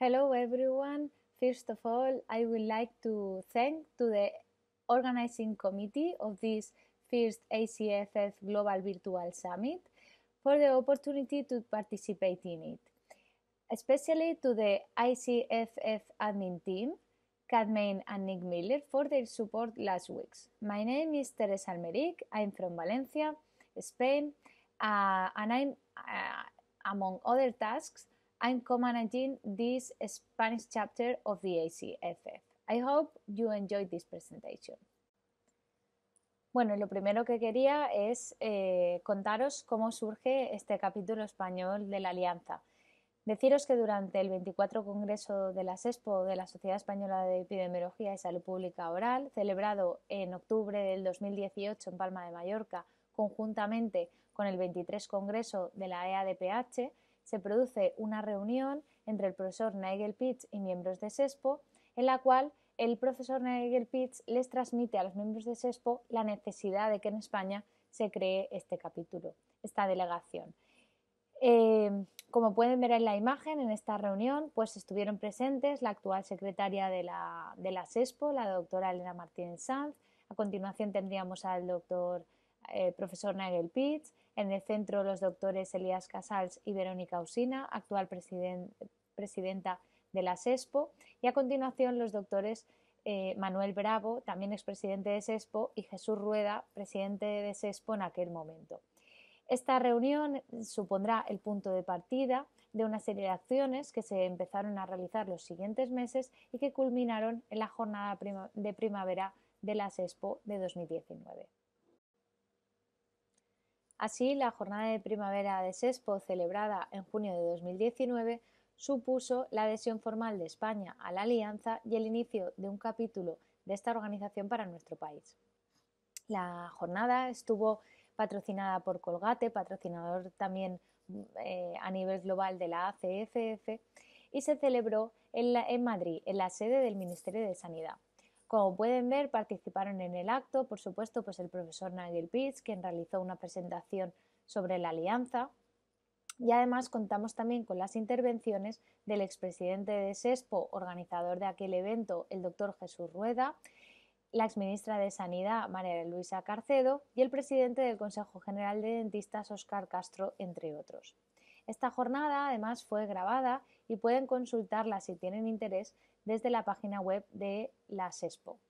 Hello everyone. First of all, I would like to thank to the organizing committee of this first ACFF Global Virtual Summit for the opportunity to participate in it. Especially to the ICFF admin team, Cadmain and Nick Miller for their support last week. My name is Teresa Almeric. I'm from Valencia, Spain, uh, and I'm, uh, among other tasks, I'm co-managing this Spanish chapter of the ACFF. I hope you enjoyed this presentation. Bueno, lo primero que quería es eh, contaros cómo surge este capítulo español de la Alianza. Deciros que durante el 24 Congreso de la SESPO de la Sociedad Española de Epidemiología y Salud Pública Oral, celebrado en octubre del 2018 en Palma de Mallorca, conjuntamente con el 23 Congreso de la EADPH, se produce una reunión entre el profesor Nigel Pitts y miembros de SESPO, en la cual el profesor Nigel Pitts les transmite a los miembros de SESPO la necesidad de que en España se cree este capítulo, esta delegación. Eh, como pueden ver en la imagen, en esta reunión pues estuvieron presentes la actual secretaria de la, de la SESPO, la doctora Elena Martínez Sanz. A continuación tendríamos al doctor eh, profesor Nigel Pitts, en el centro, los doctores Elías Casals y Verónica Usina, actual presidenta de la SESPO, y a continuación los doctores eh, Manuel Bravo, también expresidente de SESPO, y Jesús Rueda, presidente de SESPO en aquel momento. Esta reunión supondrá el punto de partida de una serie de acciones que se empezaron a realizar los siguientes meses y que culminaron en la jornada de primavera de la SESPO de 2019. Así, la jornada de primavera de SESPO celebrada en junio de 2019 supuso la adhesión formal de España a la alianza y el inicio de un capítulo de esta organización para nuestro país. La jornada estuvo patrocinada por Colgate, patrocinador también eh, a nivel global de la ACFF, y se celebró en Madrid, en la sede del Ministerio de Sanidad. Como pueden ver, participaron en el acto, por supuesto, pues el profesor Nagel Pitts, quien realizó una presentación sobre la alianza. Y además contamos también con las intervenciones del expresidente de SESPO, organizador de aquel evento, el doctor Jesús Rueda, la exministra de Sanidad, María Luisa Carcedo, y el presidente del Consejo General de Dentistas, Óscar Castro, entre otros. Esta jornada, además, fue grabada y pueden consultarla si tienen interés desde la página web de la SESPO.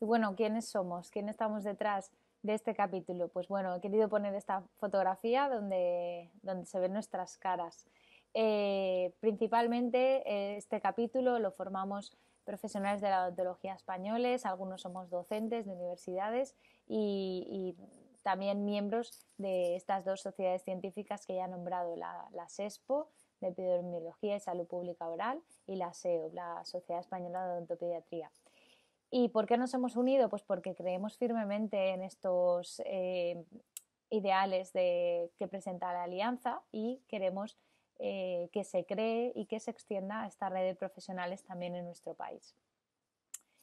Y bueno, ¿quiénes somos? ¿Quién estamos detrás de este capítulo? Pues bueno, he querido poner esta fotografía donde, se ven nuestras caras. Eh, principalmente eh, este capítulo lo formamos profesionales de la odontología españoles, algunos somos docentes de universidades y, también miembros de estas dos sociedades científicas que ya ha nombrado, la, la SESPO de Epidemiología y Salud Pública Oral y la SEO, la Sociedad Española de Odontopediatría. ¿Y por qué nos hemos unido? Pues porque creemos firmemente en estos eh, ideales de, que presenta la alianza y queremos eh, que se cree y que se extienda a esta red de profesionales también en nuestro país.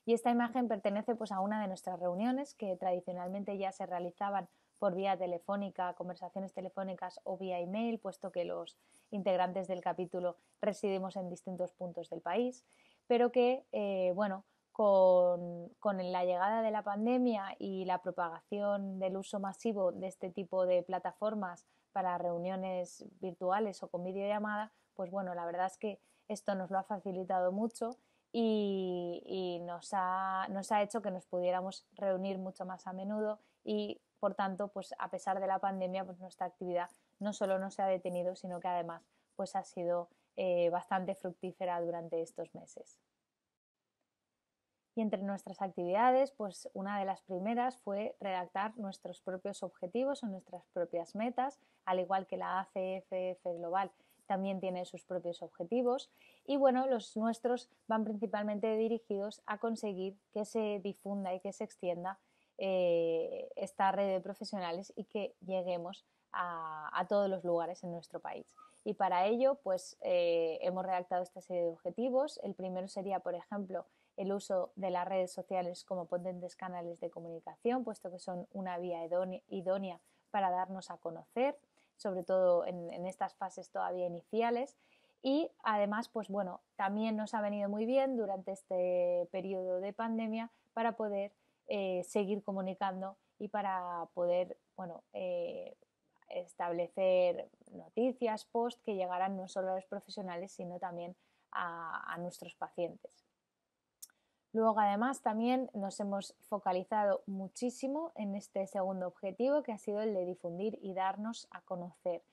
Y esta imagen pertenece pues, a una de nuestras reuniones que tradicionalmente ya se realizaban por vía telefónica, conversaciones telefónicas o vía email, puesto que los integrantes del capítulo residimos en distintos puntos del país, pero que, eh, bueno, con, la llegada de la pandemia y la propagación del uso masivo de este tipo de plataformas para reuniones virtuales o con videollamada, pues bueno, la verdad es que esto nos lo ha facilitado mucho y, nos, ha, nos ha hecho que nos pudiéramos reunir mucho más a menudo y por tanto, pues a pesar de la pandemia, pues nuestra actividad no solo no se ha detenido, sino que además pues ha sido eh, bastante fructífera durante estos meses. Y entre nuestras actividades, pues una de las primeras fue redactar nuestros propios objetivos o nuestras propias metas, al igual que la ACFF Global también tiene sus propios objetivos y bueno, los nuestros van principalmente dirigidos a conseguir que se difunda y que se extienda eh, esta red de profesionales y que lleguemos a, todos los lugares en nuestro país. Y para ello, pues eh, hemos redactado esta serie de objetivos. El primero sería, por ejemplo, el uso de las redes sociales como potentes canales de comunicación, puesto que son una vía idónea para darnos a conocer, sobre todo en, en estas fases todavía iniciales. Y además, pues bueno, también nos ha venido muy bien durante este periodo de pandemia para poder eh, seguir comunicando y para poder, eh, establecer noticias, post que llegarán no solo a los profesionales, sino también a, nuestros pacientes. Luego, además, también nos hemos focalizado muchísimo en este segundo objetivo, que ha sido el de difundir y darnos a conocer.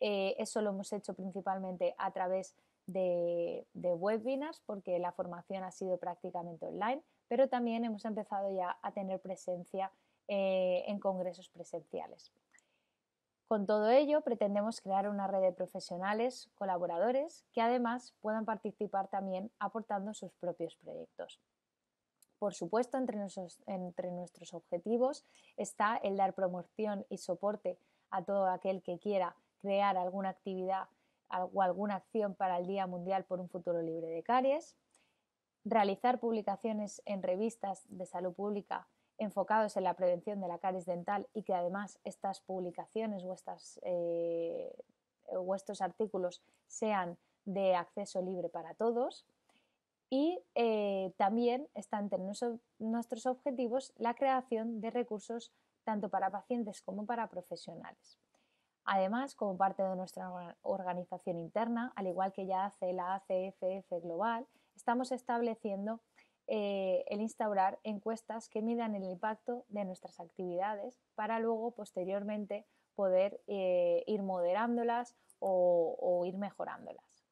Eh, eso lo hemos hecho principalmente a través de, webinars, porque la formación ha sido prácticamente online, pero también hemos empezado ya a tener presencia eh, en congresos presenciales. Con todo ello, pretendemos crear una red de profesionales, colaboradores, que además puedan participar también aportando sus propios proyectos. Por supuesto, entre nuestros, entre nuestros objetivos está el dar promoción y soporte a todo aquel que quiera crear alguna actividad o alguna acción para el Día Mundial por un Futuro Libre de Caries, realizar publicaciones en revistas de salud pública enfocados en la prevención de la caries dental y que además estas publicaciones o, estas, eh, estos artículos sean de acceso libre para todos. Y eh, también está entre nuestros objetivos la creación de recursos tanto para pacientes como para profesionales. Además, como parte de nuestra organización interna, al igual que ya hace la ACFF Global, estamos estableciendo eh, el instaurar encuestas que midan el impacto de nuestras actividades para luego posteriormente poder eh, ir moderándolas o, ir mejorándolas.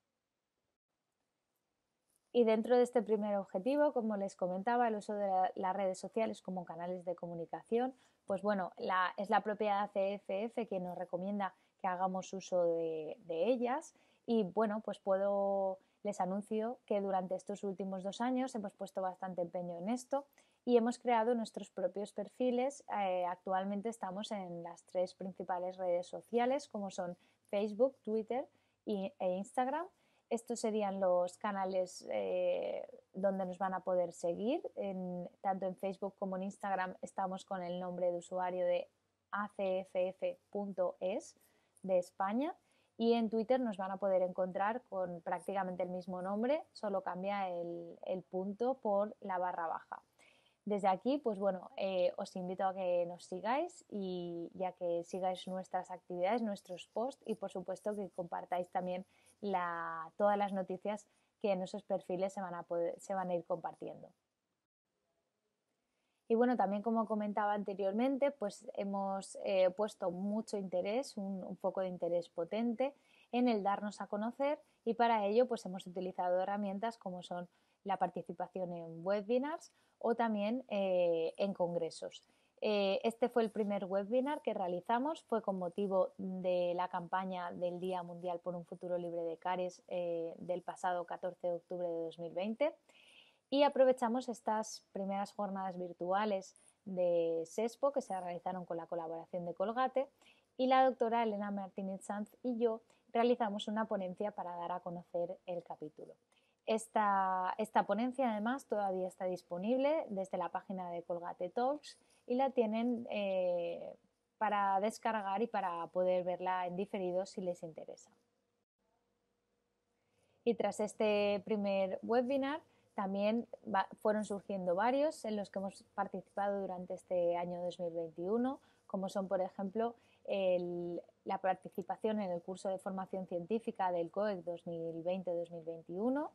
Y dentro de este primer objetivo, como les comentaba, el uso de las redes sociales como canales de comunicación, pues bueno, es la propia CFF quien nos recomienda que hagamos uso de ellas y bueno, pues puedo les anuncio que durante estos últimos dos años hemos puesto bastante empeño en esto y hemos creado nuestros propios perfiles. Eh, actualmente estamos en las tres principales redes sociales como son Facebook, Twitter e Instagram. Estos serían los canales eh, donde nos van a poder seguir. tanto en Facebook como en Instagram estamos con el nombre de usuario de acff.es de España y en Twitter nos van a poder encontrar con prácticamente el mismo nombre, solo cambia el, punto por la barra baja. Desde aquí, pues bueno, eh, os invito a que nos sigáis y, ya que sigáis nuestras actividades, nuestros posts y por supuesto que compartáis también todas las noticias que en esos perfiles se van a ir compartiendo. Y bueno, también como comentaba anteriormente, pues hemos eh, puesto mucho interés, un, foco de interés potente en el darnos a conocer y para ello pues hemos utilizado herramientas como son la participación en webinars o también eh, en congresos. Eh, este fue el primer webinar que realizamos, fue con motivo de la campaña del Día Mundial por un Futuro Libre de CARES del pasado 14 de octubre de 2020 y aprovechamos estas primeras jornadas virtuales de SESPO que se realizaron con la colaboración de Colgate y la doctora Elena Martínez Sanz y yo realizamos una ponencia para dar a conocer el capítulo. Esta, ponencia además todavía está disponible desde la página de Colgate Talks y la tienen eh, para descargar y para poder verla en diferido si les interesa. Y tras este primer webinar, también fueron surgiendo varios en los que hemos participado durante este año 2021, como son, por ejemplo, la participación en el curso de formación científica del COEC 2020-2021,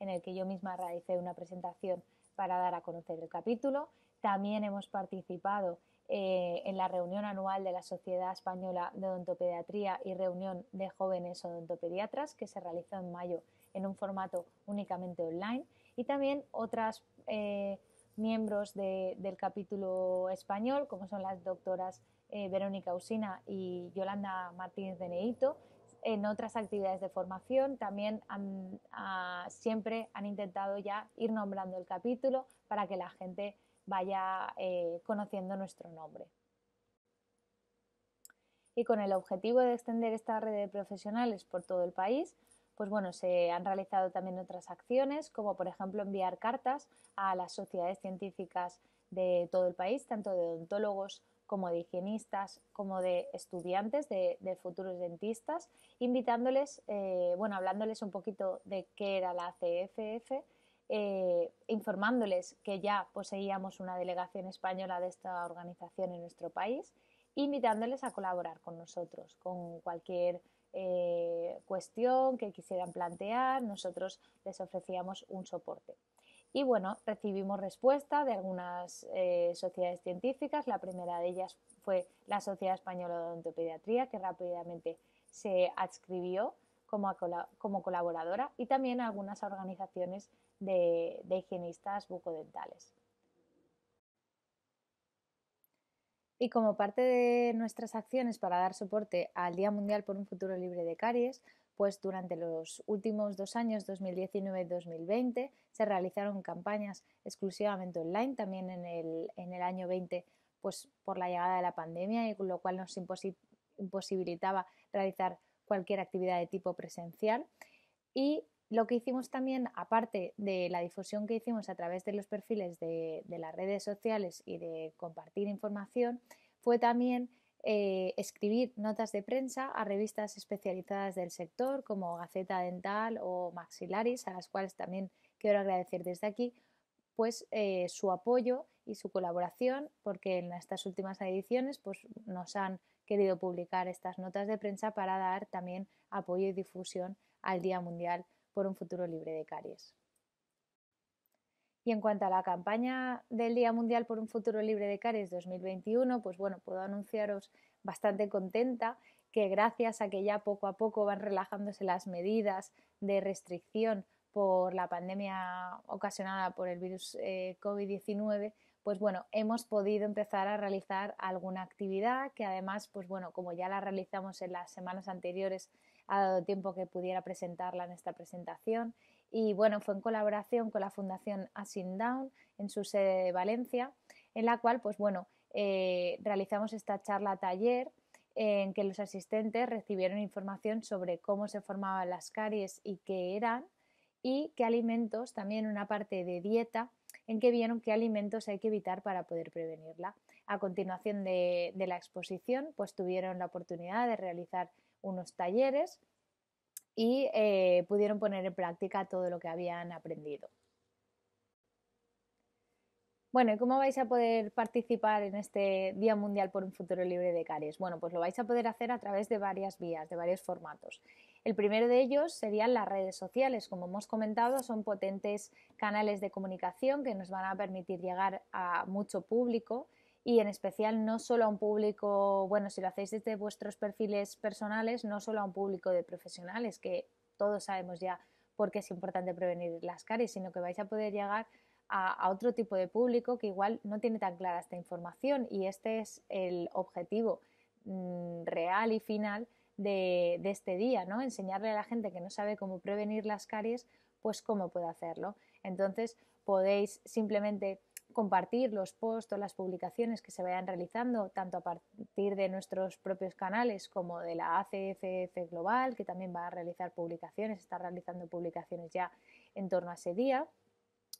en el que yo misma realicé una presentación para dar a conocer el capítulo. También hemos participado eh, en la reunión anual de la Sociedad Española de Odontopediatría y reunión de jóvenes odontopediatras que se realizó en mayo en un formato únicamente online y también otras eh, miembros del capítulo español, como son las doctoras eh, Verónica Usina y Yolanda Martínez de Neito, en otras actividades de formación. También ah, siempre han intentado ya ir nombrando el capítulo para que la gente vaya eh, conociendo nuestro nombre. Y con el objetivo de extender esta red de profesionales por todo el país, pues bueno, se han realizado también otras acciones, como por ejemplo enviar cartas a las sociedades científicas de todo el país, tanto de odontólogos como de higienistas, como de estudiantes, de, futuros dentistas, invitándoles, eh, bueno, hablándoles un poquito de qué era la CFF, eh, informándoles que ya poseíamos una delegación española de esta organización en nuestro país, invitándoles a colaborar con nosotros, con cualquier eh, cuestión que quisieran plantear, nosotros les ofrecíamos un soporte. Y bueno, recibimos respuesta de algunas eh, sociedades científicas. La primera de ellas fue la Sociedad Española de Odontopediatría, que rápidamente se adscribió como, colaboradora, y también algunas organizaciones de higienistas bucodentales. Y como parte de nuestras acciones para dar soporte al Día Mundial por un Futuro Libre de Caries, pues durante los últimos dos años, 2019 y 2020, se realizaron campañas exclusivamente online, también en el, año 20, pues por la llegada de la pandemia, y con lo cual nos imposibilitaba realizar cualquier actividad de tipo presencial. Y lo que hicimos también, aparte de la difusión que hicimos a través de los perfiles de, las redes sociales y de compartir información, fue también eh, escribir notas de prensa a revistas especializadas del sector como Gaceta Dental o Maxilaris, a las cuales también quiero agradecer desde aquí pues eh, su apoyo y su colaboración porque en estas últimas ediciones pues nos han querido publicar estas notas de prensa para dar también apoyo y difusión al Día Mundial por un futuro libre de caries. Y en cuanto a la campaña del Día Mundial por un Futuro Libre de Caries 2021, pues bueno, puedo anunciaros bastante contenta que gracias a que ya poco a poco van relajándose las medidas de restricción por la pandemia ocasionada por el virus eh, COVID-19, pues bueno, hemos podido empezar a realizar alguna actividad que además, pues bueno, como ya la realizamos en las semanas anteriores ha dado tiempo que pudiera presentarla en esta presentación. Y bueno, fue en colaboración con la Fundación Asin Down en su sede de Valencia, en la cual, pues bueno, eh, realizamos esta charla taller en que los asistentes recibieron información sobre cómo se formaban las caries y qué eran y qué alimentos, también una parte de dieta en que vieron qué alimentos hay que evitar para poder prevenirla. A continuación de la exposición, pues tuvieron la oportunidad de realizar unos talleres y eh, pudieron poner en práctica todo lo que habían aprendido. Bueno, ¿y cómo vais a poder participar en este Día Mundial por un Futuro Libre de Caries? Bueno, pues lo vais a poder hacer a través de varias vías, de varios formatos. El primero de ellos serían las redes sociales. Como hemos comentado, son potentes canales de comunicación que nos van a permitir llegar a mucho público y en especial no solo a un público, bueno, si lo hacéis desde vuestros perfiles personales, no solo a un público de profesionales, que todos sabemos ya por qué es importante prevenir las caries, sino que vais a poder llegar a, otro tipo de público que igual no tiene tan clara esta información y este es el objetivo mm, real y final de, de este día, ¿no? Enseñarle a la gente que no sabe cómo prevenir las caries, pues cómo puede hacerlo. Entonces podéis simplemente compartir los posts o las publicaciones que se vayan realizando, tanto a partir de nuestros propios canales como de la ACFF Global, que también va a realizar publicaciones, está realizando publicaciones ya en torno a ese día.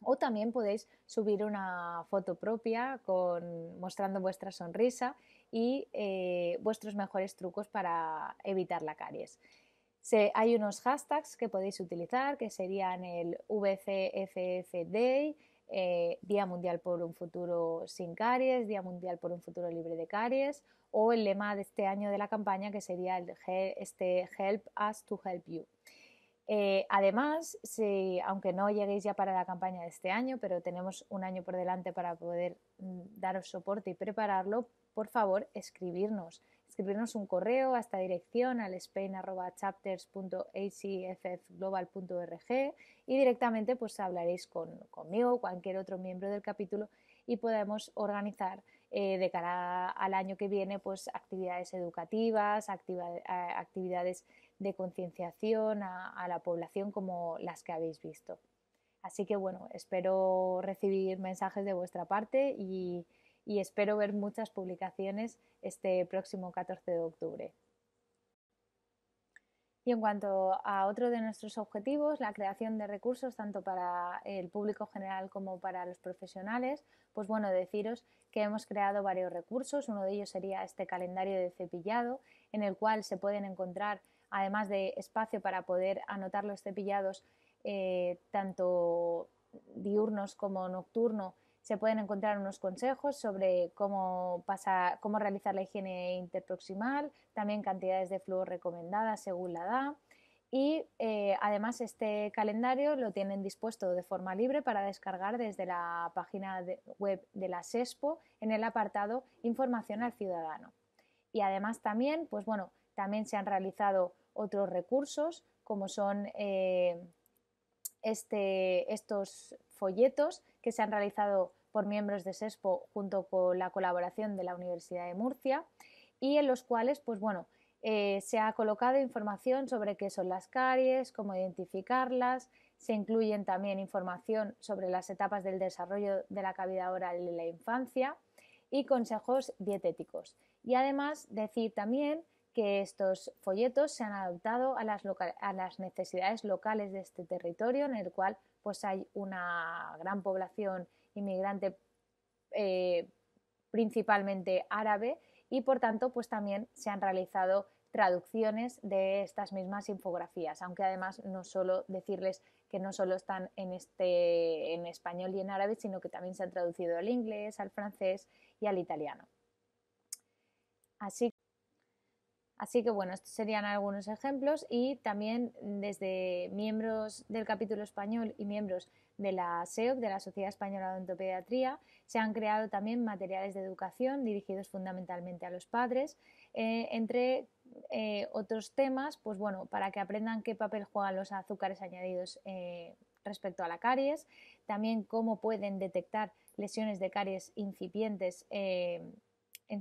O también podéis subir una foto propia con, mostrando vuestra sonrisa y eh, vuestros mejores trucos para evitar la caries. hay unos hashtags que podéis utilizar que serían el VCFF eh, Día Mundial por un Futuro sin Caries, Día Mundial por un Futuro Libre de Caries, o el lema de este año de la campaña que sería el, este Help Us to Help You. Eh, además, si, aunque no lleguéis ya para la campaña de este año, pero tenemos un año por delante para poder mm, daros soporte y prepararlo, por favor, escribirnos. Escribirnos un correo a esta dirección al spain.chapters.acffglobal.org y directamente pues hablaréis conmigo o cualquier otro miembro del capítulo y podemos organizar eh, de cara al año que viene pues actividades educativas, eh, actividades de concienciación a, la población como las que habéis visto. Así que bueno, espero recibir mensajes de vuestra parte y, y espero ver muchas publicaciones este próximo 14 de octubre. Y en cuanto a otro de nuestros objetivos, la creación de recursos tanto para el público general como para los profesionales, pues bueno, deciros que hemos creado varios recursos. Uno de ellos sería este calendario de cepillado, en el cual se pueden encontrar además de espacio para poder anotar los cepillados, eh, tanto diurnos como nocturno, se pueden encontrar unos consejos sobre cómo, cómo realizar la higiene interproximal, también cantidades de flúor recomendadas según la edad. Y eh, además este calendario lo tienen dispuesto de forma libre para descargar desde la página web de la SESPO en el apartado Información al Ciudadano. Y además también, pues bueno, también se han realizado otros recursos como son eh, este, estos folletos que se han realizado por miembros de SESPO junto con la colaboración de la Universidad de Murcia y en los cuales, pues bueno, eh, se ha colocado información sobre qué son las caries, cómo identificarlas, se incluyen también información sobre las etapas del desarrollo de la cavidad oral en la infancia y consejos dietéticos. Y además decir también que estos folletos se han adaptado a las, necesidades locales de este territorio, en el cual pues hay una gran población inmigrante eh, principalmente árabe y por tanto pues también se han realizado traducciones de estas mismas infografías, aunque además no solo decirles que no solo están en, este, en español y en árabe, sino que también se han traducido al inglés, al francés y al italiano. Así Así que bueno, estos serían algunos ejemplos y también desde miembros del capítulo español y miembros de la SEOC, de la Sociedad Española de Odontopediatría, se han creado también materiales de educación dirigidos fundamentalmente a los padres, eh, entre eh, otros temas, pues bueno, para que aprendan qué papel juegan los azúcares añadidos eh, respecto a la caries, también cómo pueden detectar lesiones de caries incipientes en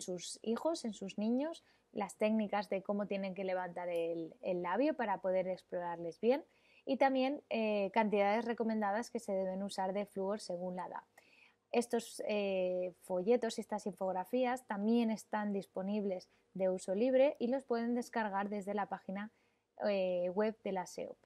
sus hijos, en sus niños, las técnicas de cómo tienen que levantar el, labio para poder explorarles bien y también eh, cantidades recomendadas que se deben usar de flúor según la edad. Estos eh, folletos y estas infografías también están disponibles de uso libre y los pueden descargar desde la página eh, web de la SEOP.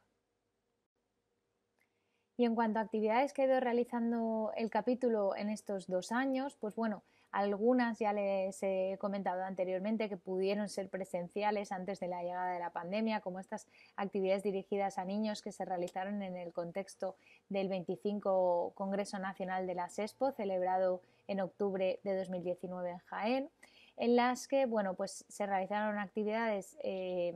Y en cuanto a actividades que he ido realizando el capítulo en estos dos años, pues bueno, algunas ya les he comentado anteriormente que pudieron ser presenciales antes de la llegada de la pandemia, como estas actividades dirigidas a niños que se realizaron en el contexto del 25 Congreso Nacional de la SESPO, celebrado en octubre de 2019 en Jaén, en las que pues se realizaron actividades eh,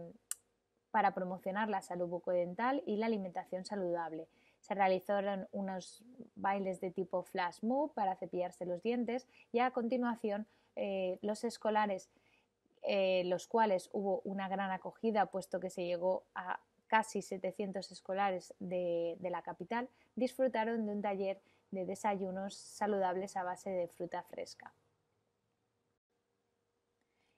para promocionar la salud bucodental y la alimentación saludable se realizaron unos bailes de tipo flash move para cepillarse los dientes y a continuación eh, los escolares, eh, los cuales hubo una gran acogida puesto que se llegó a casi 700 escolares de, la capital, disfrutaron de un taller de desayunos saludables a base de fruta fresca.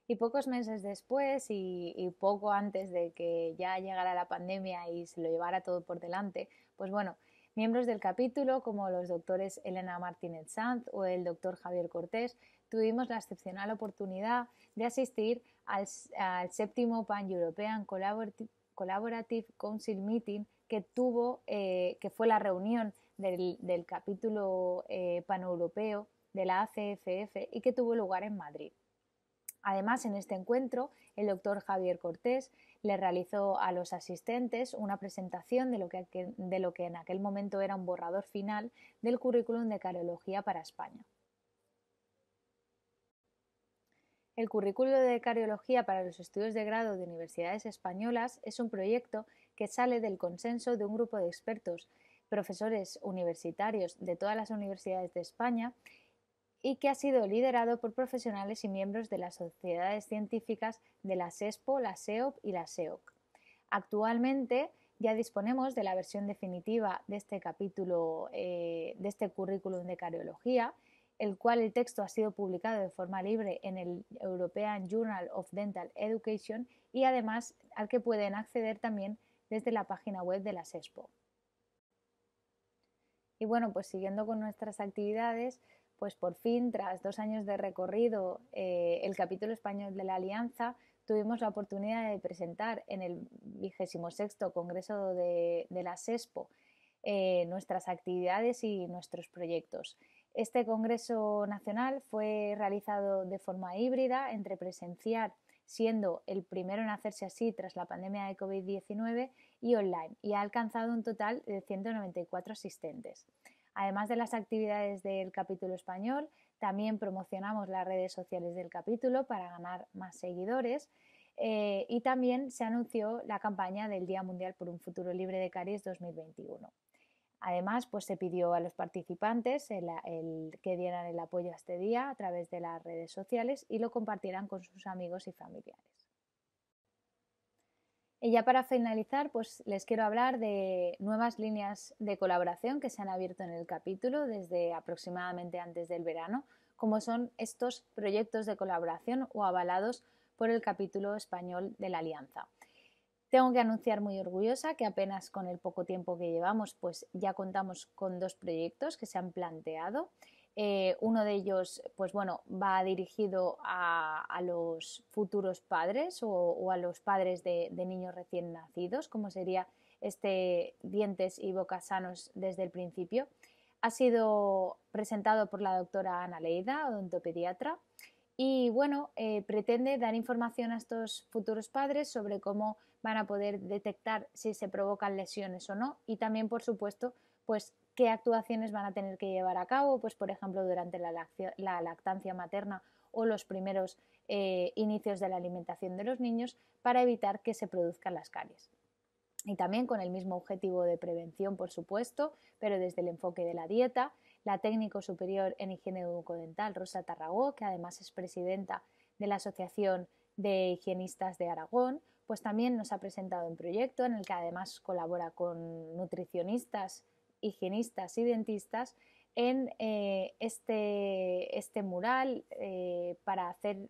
Y pocos meses después y, poco antes de que ya llegara la pandemia y se lo llevara todo por delante, pues bueno, miembros del capítulo como los doctores Elena Martínez Sanz o el doctor Javier Cortés tuvimos la excepcional oportunidad de asistir al, séptimo Pan European Collaborative, Council Meeting que tuvo, eh, que fue la reunión del, capítulo eh, paneuropeo de la ACFF y que tuvo lugar en Madrid. Además, en este encuentro, el doctor Javier Cortés le realizó a los asistentes una presentación de lo, que, en aquel momento era un borrador final del currículum de cariología para España. El currículo de cariología para los estudios de grado de universidades españolas es un proyecto que sale del consenso de un grupo de expertos, profesores universitarios de todas las universidades de España y que ha sido liderado por profesionales y miembros de las sociedades científicas de la SESPO, la SEOP y la SEOC. Actualmente ya disponemos de la versión definitiva de este capítulo eh, de este currículum de cariología, el cual el texto ha sido publicado de forma libre en el European Journal of Dental Education y además al que pueden acceder también desde la página web de la SESPO. Y bueno, pues siguiendo con nuestras actividades, pues por fin, tras dos años de recorrido, eh, el capítulo español de la Alianza, tuvimos la oportunidad de presentar en el 26 Congreso de, la SESPO eh, nuestras actividades y nuestros proyectos. Este Congreso Nacional fue realizado de forma híbrida entre presencial, siendo el primero en hacerse así tras la pandemia de COVID-19, y online, y ha alcanzado un total de 194 asistentes. Además de las actividades del capítulo español, también promocionamos las redes sociales del capítulo para ganar más seguidores. Eh, y también se anunció la campaña del Día Mundial por un Futuro Libre de Caries 2021. Además, pues se pidió a los participantes que dieran el apoyo a este día a través de las redes sociales y lo compartieran con sus amigos y familiares. Y ya para finalizar, pues les quiero hablar de nuevas líneas de colaboración que se han abierto en el capítulo desde aproximadamente antes del verano, como son estos proyectos de colaboración o avalados por el capítulo español de la Alianza. Tengo que anunciar muy orgullosa que apenas con el poco tiempo que llevamos, pues ya contamos con dos proyectos que se han planteado eh, uno de ellos, pues bueno, va dirigido a, los futuros padres o, a los padres de, niños recién nacidos, como sería este dientes y bocas sanos desde el principio. Ha sido presentado por la doctora Ana Leida, odontopediatra, y bueno, eh, pretende dar información a estos futuros padres sobre cómo van a poder detectar si se provocan lesiones o no y también, por supuesto, pues qué actuaciones van a tener que llevar a cabo, pues por ejemplo durante la, lactancia materna o los primeros eh, inicios de la alimentación de los niños para evitar que se produzcan las caries. Y también con el mismo objetivo de prevención, por supuesto, pero desde el enfoque de la dieta, la técnico superior en higiene bucodental Rosa Tarragó, que además es presidenta de la Asociación de Higienistas de Aragón, pues también nos ha presentado un proyecto en el que además colabora con nutricionistas higienistas y dentistas en eh, este, este, mural eh, para hacer,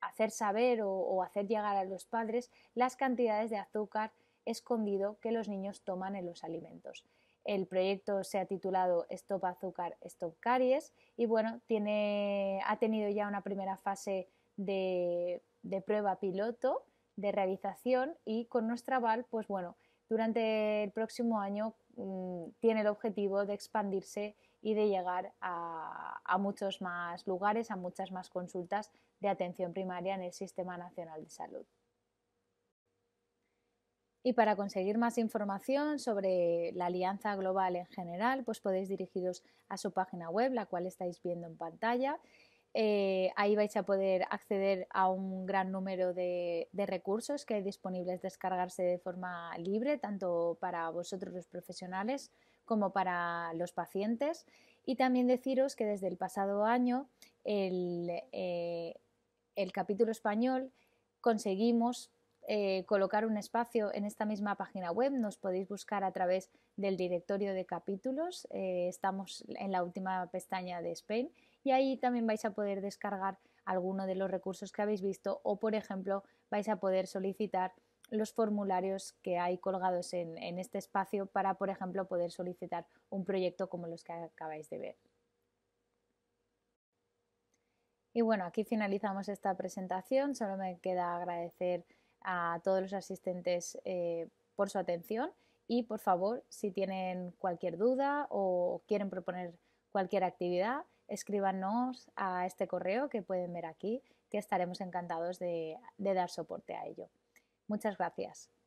hacer saber o, hacer llegar a los padres las cantidades de azúcar escondido que los niños toman en los alimentos. El proyecto se ha titulado Stop Azúcar, Stop Caries y bueno, tiene, ha tenido ya una primera fase de, de prueba piloto de realización y con nuestro aval, pues bueno, durante el próximo año Mm, tiene el objetivo de expandirse y de llegar a, muchos más lugares, a muchas más consultas de atención primaria en el Sistema Nacional de Salud. Y para conseguir más información sobre la Alianza Global en general, pues podéis dirigiros a su página web, la cual estáis viendo en pantalla, eh, ahí vais a poder acceder a un gran número de, recursos que hay disponibles descargarse de forma libre, tanto para vosotros los profesionales como para los pacientes. Y también deciros que desde el pasado año el eh, capítulo español conseguimos eh, colocar un espacio en esta misma página web. Nos podéis buscar a través del directorio de capítulos. Eh, estamos en la última pestaña de Spain y ahí también vais a poder descargar alguno de los recursos que habéis visto o, por ejemplo, vais a poder solicitar los formularios que hay colgados en, en este espacio para, por ejemplo, poder solicitar un proyecto como los que acabáis de ver. Y bueno, aquí finalizamos esta presentación. Solo me queda agradecer a todos los asistentes eh, por su atención y por favor, si tienen cualquier duda o quieren proponer cualquier actividad, escríbanos a este correo que pueden ver aquí, que estaremos encantados de dar soporte a ello. Muchas gracias.